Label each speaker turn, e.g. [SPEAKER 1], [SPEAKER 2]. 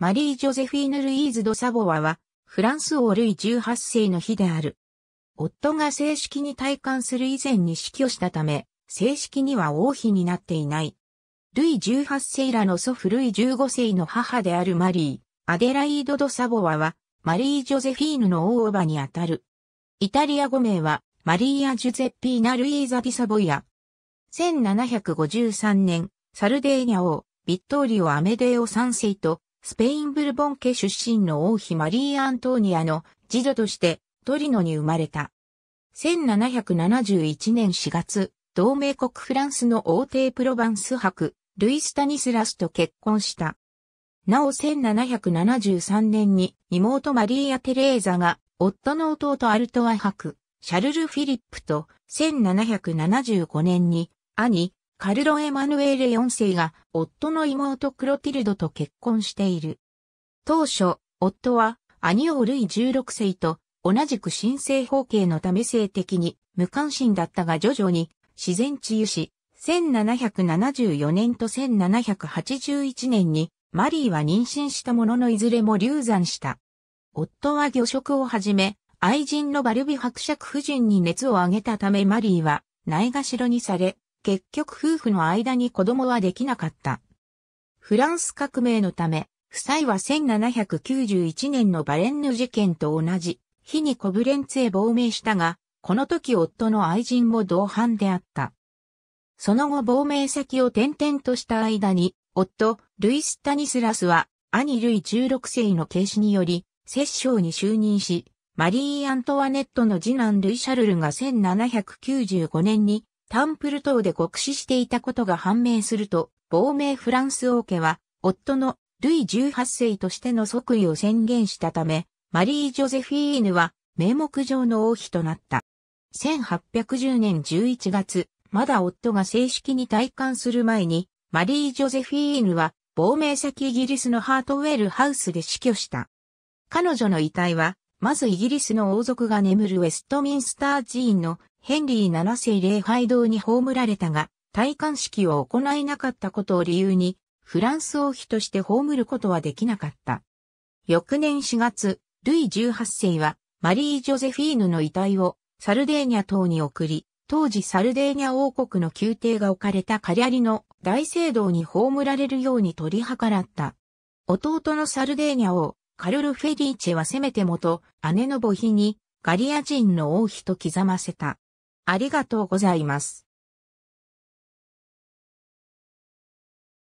[SPEAKER 1] マリー・ジョゼフィーヌ・ルイーズ・ド・サボワは、フランス王ルイ18世の日である。夫が正式に退官する以前に死去したため、正式には王妃になっていない。ルイ18世らの祖父ルイ15世の母であるマリー、アデライード・ド・サボワは、マリー・ジョゼフィーヌの大叔母にあたる。イタリア語名は、マリーア・ジュゼッピーナ・ルイーザ・ディ・サボイア。1753年、サルデーニャ王、ビットーリオ・アメデーオ3世と、スペインブルボン家出身の王妃マリー・アントーニアの次女としてトリノに生まれた。1771年4月、同盟国フランスの王帝プロヴァンス博、ルイス・タニスラスと結婚した。なお1773年に妹マリーア・テレーザが夫の弟アルトワ博、シャルル・フィリップと1775年に兄、カルロ・エマヌエーレ4世が夫の妹クロティルドと結婚している。当初、夫は兄をルイ16世と同じく新生方形のため性的に無関心だったが徐々に自然治癒し、1774年と1781年にマリーは妊娠したもののいずれも流産した。夫は魚食をはじめ、愛人のバルビ伯爵夫人に熱を上げたためマリーはないがしろにされ、結局夫婦の間に子供はできなかった。フランス革命のため、夫妻は1791年のバレンヌ事件と同じ日にコブレンツへ亡命したが、この時夫の愛人も同伴であった。その後亡命先を転々とした間に、夫、ルイ・スタニスラスは、兄ルイ16世の軽視により、摂政に就任し、マリー・アントワネットの次男ルイ・シャルルが1795年にタンプル島で酷使していたことが判明すると、亡命フランス王家は、夫のルイ18世としての即位を宣言したため、マリー・ジョゼフィーヌは名目上の王妃となった。1810年11月、まだ夫が正式に退官する前に、マリー・ジョゼフィーヌは亡命先イギリスのハートウェルハウスで死去した。彼女の遺体は、まずイギリスの王族が眠るウェストミンスター寺院のヘンリー7世礼拝堂に葬られたが、戴冠式を行えなかったことを理由に、フランス王妃として葬ることはできなかった。翌年4月、ルイ18世は、マリー・ジョゼフィーヌの遺体をサルデーニャ島に送り、当時サルデーニャ王国の宮廷が置かれたカリャリの大聖堂に葬られるように取り計らった。弟のサルデーニャ王、カルル・フェリーチェはせめてもと、姉の母妃にガリア人の王妃と刻ませた。ありがとうございます。